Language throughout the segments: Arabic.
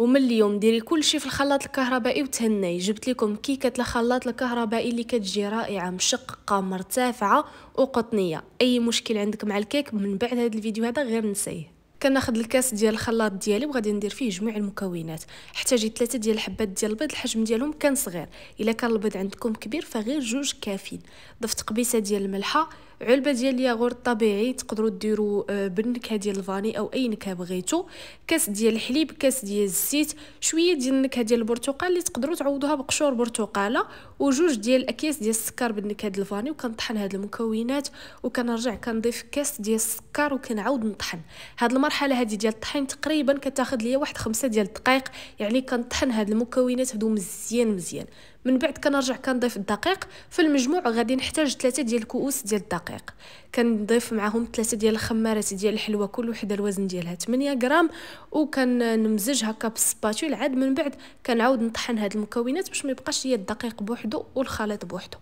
ومن اليوم ديري كل شيء في الخلاط الكهربائي وتهني جبت لكم كيكه الخلاط الكهربائي اللي كتجي رائعه مشقه مرتفعه وقطنيه اي مشكل عندك مع الكيك من بعد هذا الفيديو هذا غير نسيه كناخذ الكاس ديال الخلاط ديالي وغادي ندير فيه جميع المكونات احتاجيت ثلاثه ديال الحبات ديال البيض الحجم ديالهم كان صغير الا كان البيض عندكم كبير فغير جوج كافيين ضفت قبيسه ديال الملحه علبه ديال الياغور الطبيعي تقدروا ديروا آه، بالنكهه ديال الفاني او اي نكهه بغيتو كاس ديال الحليب كاس ديال الزيت شويه ديال النكهه ديال البرتقال اللي تقدروا تعوضوها بقشور برتقاله وجوج ديال الاكياس ديال السكر بالنكهه ديال الفاني وكنطحن هاد المكونات وكنرجع كنضيف كاس ديال السكر وكنعاود نطحن هاد المرحله هادي ديال الطحين تقريبا كتاخد ليا واحد خمسة ديال الدقائق يعني كنطحن هاد المكونات هادو مزيان مزيان من بعد كنرجع كنضيف الدقيق في المجموع غادي نحتاج ثلاثة ديال الكؤوس ديال الدقيق دقيق كنضيف معاهم ثلاثه ديال الخمارات ديال الحلوى كل وحده الوزن ديالها 8 غرام وكنمزج هكا بالسباتول عاد من بعد كنعاود نطحن هاد المكونات باش ما يبقاش هي الدقيق بوحدو والخليط بوحدو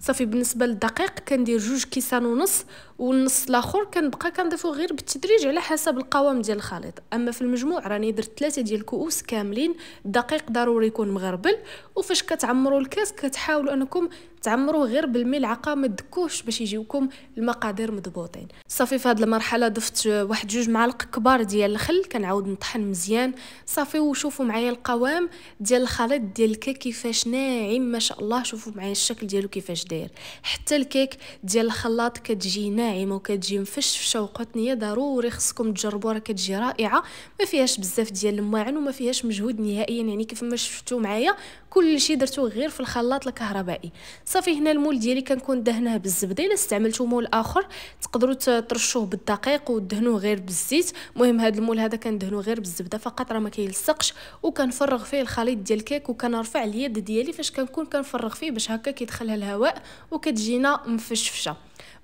صافي بالنسبه للدقيق كندير جوج كيسان ونص والنص الاخر كنبقى كنضيفو غير بالتدريج على حسب القوام ديال الخليط اما في المجموع راني درت ثلاثه ديال الكؤوس كاملين الدقيق ضروري يكون مغربل وفاش كتعمروا الكاس كتحاولوا انكم تعمروا غير بالملعقه ما تدكوش باش يجيوكم المقادير مضبوطين صافي في هذه المرحله ضفت واحد جوج معالق كبار ديال الخل كنعاود نطحن مزيان صافي وشوفوا معايا القوام ديال الخليط ديال الكيك كيفاش ناعم ما شاء الله شوفوا معايا الشكل ديالو كيفاش داير حتى الكيك ديال الخلاط كتجي ناعمه وكتجي مفشفشه وقطنيه ضروري خصكم تجربوا راه كتجي رائعه ما فيهاش بزاف ديال الماعن وما فيهاش مجهود نهائيا يعني كيف ما شفتوا معايا كل شيء درتو غير في الخلاط الكهربائي صافي هنا المول ديالي كنكون دهناه بالزبده الا استعملتو مول اخر تقدروا ترشوه بالدقيق ودهنوه غير بالزيت مهم هذا المول هذا كندهنو غير بالزبده فقط راه ما كيلصقش وكنفرغ فيه الخليط ديال الكيك وكنرفع اليد ديالي فاش كنكون كنفرغ فيه باش هكا كيدخلها الهواء وكتجينا مفشفشه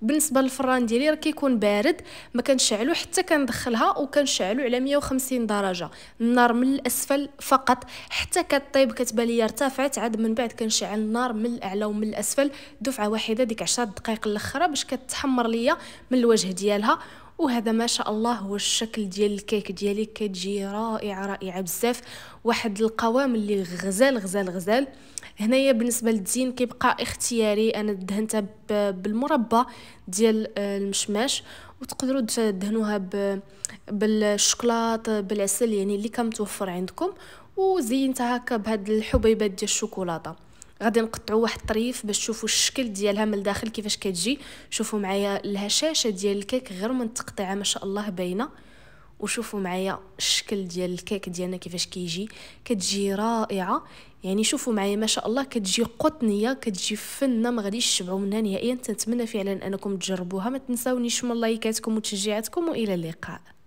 بالنسبه للفران ديالي راه كيكون بارد ما كنشعلو حتى كندخلها وكنشعلو على 150 درجه النار من الاسفل فقط حتى كطيب كتبان ليا ارتفعت عاد من بعد كنشعل النار من الاعلى ومن الاسفل دفعه واحده ديك 10 دقائق الاخره باش كتحمر ليا من الوجه ديالها وهذا ما شاء الله هو الشكل ديال الكيك ديالي كتجي رائعه رائعه بزاف واحد القوام اللي غزال غزال غزال هنايا بالنسبه للزين كيبقى اختياري انا دهنتها بالمربى ديال آه، المشماش وتقدروا تدهنوها بالشوكولاط بالعسل يعني اللي كان متوفر عندكم وزينتها هكا بهاد الحبيبات ديال الشوكولاته غادي نقطعوا واحد الطريف باش تشوفوا الشكل ديالها من الداخل كيفاش كتجي شوفوا معايا الهشاشه ديال الكيك غير من التقطيعه ما شاء الله باينه وشوفوا معايا الشكل ديال الكيك ديالنا كيفاش كيجي كتجي رائعه يعني شوفوا معايا ما شاء الله كتجي قطنيه كتجي فنه ما غاديش تشبعوا منها نهائيا تنتمنى فعلا انكم تجربوها ما تنساونيش من لايكاتكم وتشجيعاتكم والى اللقاء